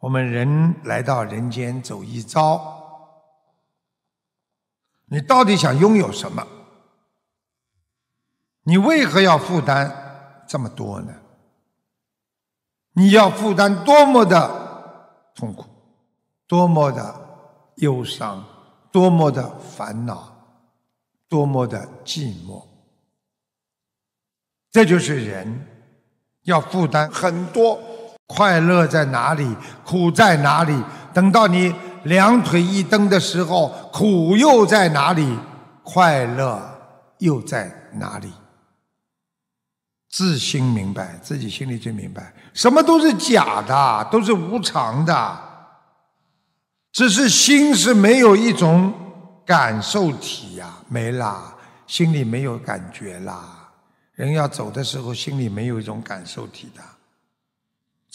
我们人来到人间走一遭，你到底想拥有什么？你为何要负担这么多呢？你要负担多么的痛苦，多么的忧伤，多么的烦恼，多么的寂寞？这就是人要负担很多。快乐在哪里？苦在哪里？等到你两腿一蹬的时候，苦又在哪里？快乐又在哪里？自心明白，自己心里最明白，什么都是假的，都是无常的。只是心是没有一种感受体呀，没啦，心里没有感觉啦。人要走的时候，心里没有一种感受体的。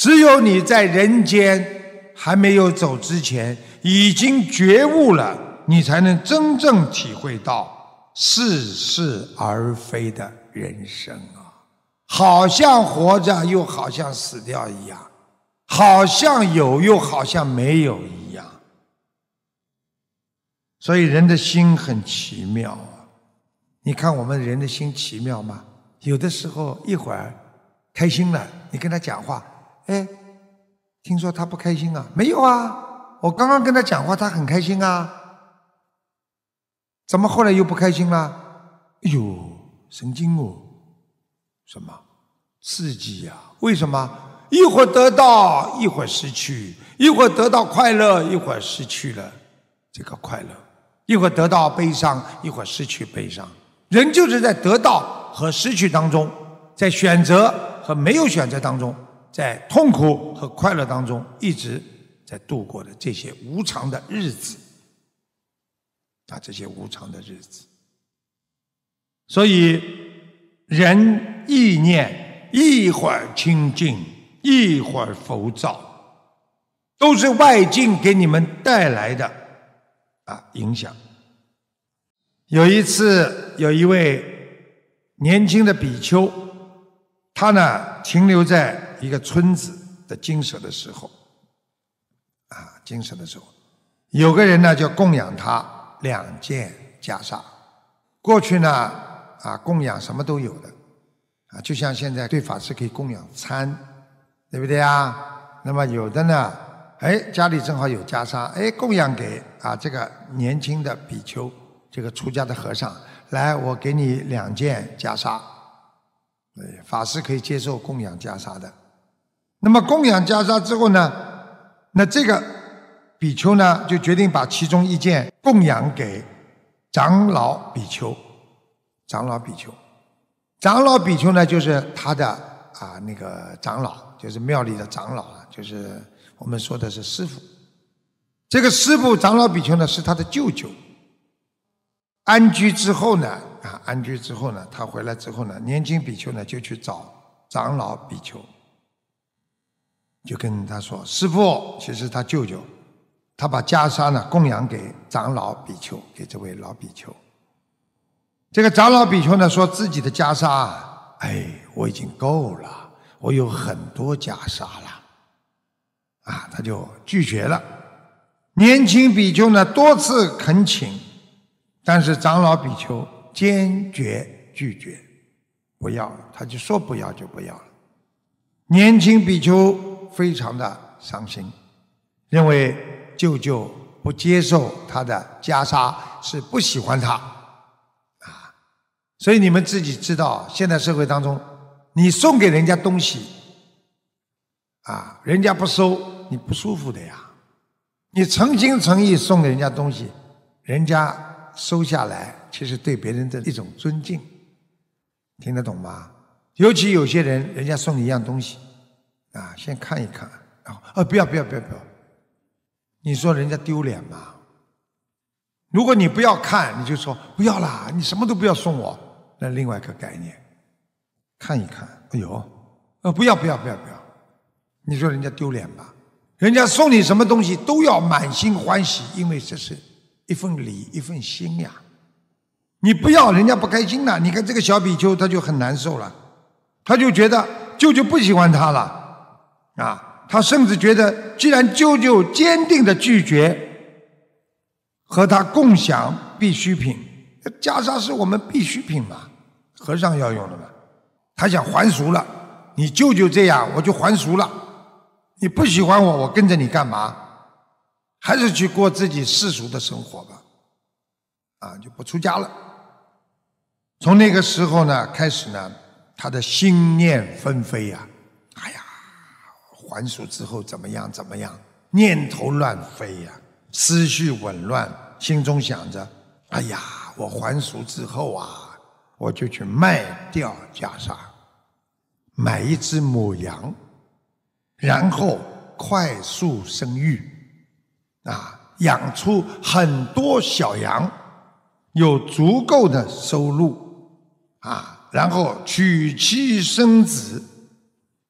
只有你在人间还没有走之前，已经觉悟了，你才能真正体会到似是而非的人生啊！好像活着，又好像死掉一样；好像有，又好像没有一样。所以人的心很奇妙啊！你看，我们人的心奇妙吗？有的时候一会儿开心了，你跟他讲话。哎，听说他不开心啊？没有啊，我刚刚跟他讲话，他很开心啊。怎么后来又不开心了？哎呦，神经哦！什么刺激呀？为什么一会儿得到，一会儿失去；一会儿得到快乐，一会儿失去了这个快乐；一会儿得到悲伤，一会儿失去悲伤。人就是在得到和失去当中，在选择和没有选择当中。在痛苦和快乐当中，一直在度过的这些无常的日子，啊，这些无常的日子。所以，人意念一会儿清净，一会儿浮躁，都是外境给你们带来的啊影响。有一次，有一位年轻的比丘，他呢停留在。一个村子的精舍的时候，啊，精舍的时候，有个人呢，就供养他两件袈裟。过去呢，啊，供养什么都有的，啊，就像现在对法师可以供养餐，对不对啊？那么有的呢，哎，家里正好有袈裟，哎，供养给啊这个年轻的比丘，这个出家的和尚，来，我给你两件袈裟。哎，法师可以接受供养袈裟的。那么供养袈裟之后呢，那这个比丘呢，就决定把其中一件供养给长老比丘。长老比丘，长老比丘呢，就是他的啊那个长老，就是庙里的长老啊，就是我们说的是师傅。这个师傅长老比丘呢，是他的舅舅。安居之后呢，啊安居之后呢，他回来之后呢，年轻比丘呢就去找长老比丘。就跟他说：“师傅，其实他舅舅，他把袈裟呢供养给长老比丘，给这位老比丘。这个长老比丘呢说自己的袈裟，哎，我已经够了，我有很多袈裟了，啊，他就拒绝了。年轻比丘呢多次恳请，但是长老比丘坚决拒绝，不要，他就说不要就不要了。年轻比丘。”非常的伤心，认为舅舅不接受他的袈裟是不喜欢他，啊，所以你们自己知道，现在社会当中，你送给人家东西，啊，人家不收你不舒服的呀，你诚心诚意送给人家东西，人家收下来，其实对别人的一种尊敬，听得懂吗？尤其有些人，人家送你一样东西。啊，先看一看，然后，啊，不要，不要，不要，不要。你说人家丢脸吗？如果你不要看，你就说不要啦，你什么都不要送我，那另外一个概念。看一看，哎呦，呃，不要，不要，不要，不要。你说人家丢脸吧？人家送你什么东西都要满心欢喜，因为这是一份礼，一份心呀。你不要，人家不开心了。你看这个小比丘他就很难受了，他就觉得舅舅不喜欢他了。啊，他甚至觉得，既然舅舅坚定的拒绝和他共享必需品，袈裟是我们必需品嘛，和尚要用的嘛，他想还俗了。你舅舅这样，我就还俗了。你不喜欢我，我跟着你干嘛？还是去过自己世俗的生活吧。啊，就不出家了。从那个时候呢开始呢，他的心念纷飞呀。还俗之后怎么样？怎么样？念头乱飞呀，思绪紊乱，心中想着：“哎呀，我还俗之后啊，我就去卖掉袈裟，买一只母羊，然后快速生育，啊，养出很多小羊，有足够的收入啊，然后娶妻生子，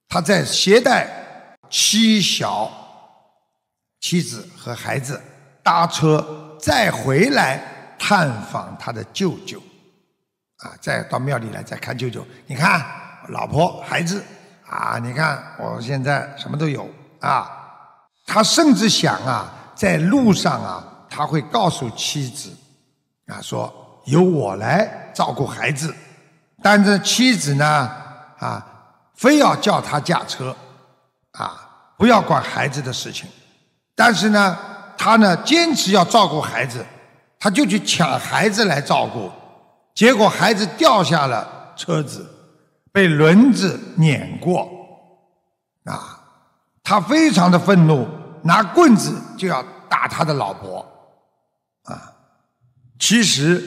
他再携带。”妻小、妻子和孩子搭车再回来探访他的舅舅，啊，再到庙里来再看舅舅。你看，老婆、孩子，啊，你看我现在什么都有啊。他甚至想啊，在路上啊，他会告诉妻子，啊，说由我来照顾孩子，但是妻子呢，啊，非要叫他驾车。啊，不要管孩子的事情，但是呢，他呢坚持要照顾孩子，他就去抢孩子来照顾，结果孩子掉下了车子，被轮子碾过，啊，他非常的愤怒，拿棍子就要打他的老婆，啊，其实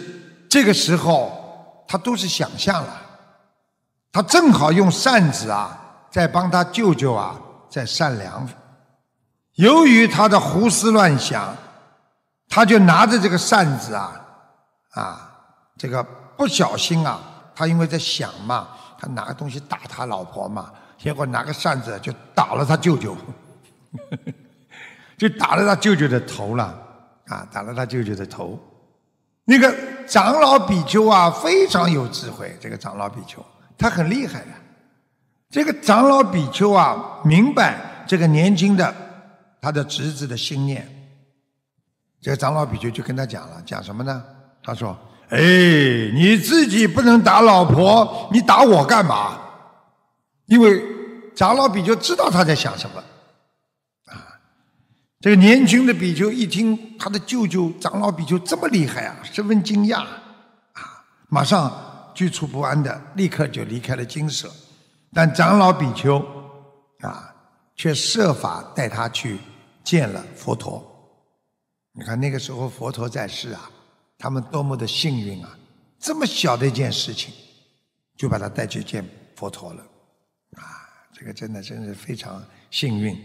这个时候他都是想象了，他正好用扇子啊，在帮他舅舅啊。在善良。由于他的胡思乱想，他就拿着这个扇子啊，啊，这个不小心啊，他因为在想嘛，他拿个东西打他老婆嘛，结果拿个扇子就打了他舅舅，就打了他舅舅的头了，啊，打了他舅舅的头。那个长老比丘啊，非常有智慧，这个长老比丘，他很厉害的。这个长老比丘啊，明白这个年轻的他的侄子的心念。这个长老比丘就跟他讲了，讲什么呢？他说：“哎，你自己不能打老婆，你打我干嘛？因为长老比丘知道他在想什么。”啊，这个年轻的比丘一听，他的舅舅长老比丘这么厉害啊，十分惊讶啊，马上居处不安的，立刻就离开了精舍。但长老比丘啊，却设法带他去见了佛陀。你看那个时候佛陀在世啊，他们多么的幸运啊！这么小的一件事情，就把他带去见佛陀了，啊，这个真的真是非常幸运。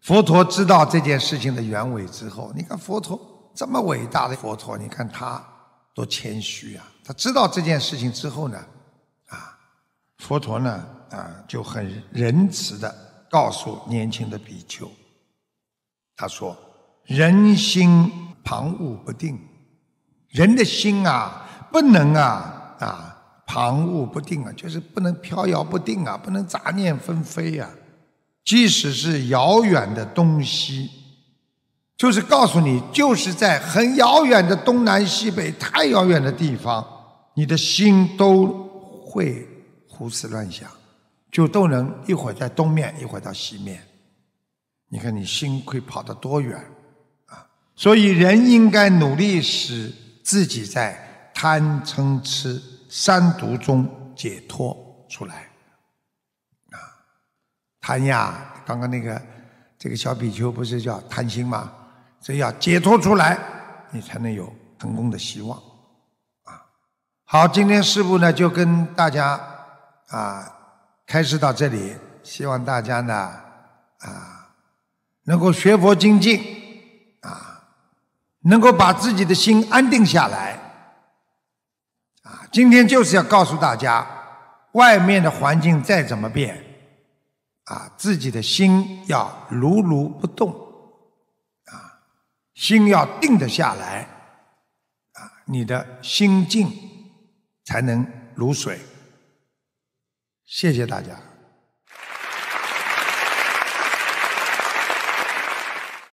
佛陀知道这件事情的原委之后，你看佛陀这么伟大的佛陀，你看他多谦虚啊！他知道这件事情之后呢，啊，佛陀呢？啊，就很仁慈的告诉年轻的比丘，他说：“人心旁骛不定，人的心啊，不能啊啊旁骛不定啊，就是不能飘摇不定啊，不能杂念纷飞啊。即使是遥远的东西，就是告诉你，就是在很遥远的东南西北，太遥远的地方，你的心都会胡思乱想。”就都能一会儿在东面，一会儿到西面。你看你心可以跑得多远啊！所以人应该努力使自己在贪嗔痴三毒中解脱出来。啊，贪呀，刚刚那个这个小比丘不是叫贪心吗？所以要解脱出来，你才能有成功的希望。啊，好，今天师傅呢就跟大家啊。开始到这里，希望大家呢啊能够学佛精进啊，能够把自己的心安定下来啊。今天就是要告诉大家，外面的环境再怎么变啊，自己的心要如如不动啊，心要定得下来啊，你的心境才能如水。谢谢大家。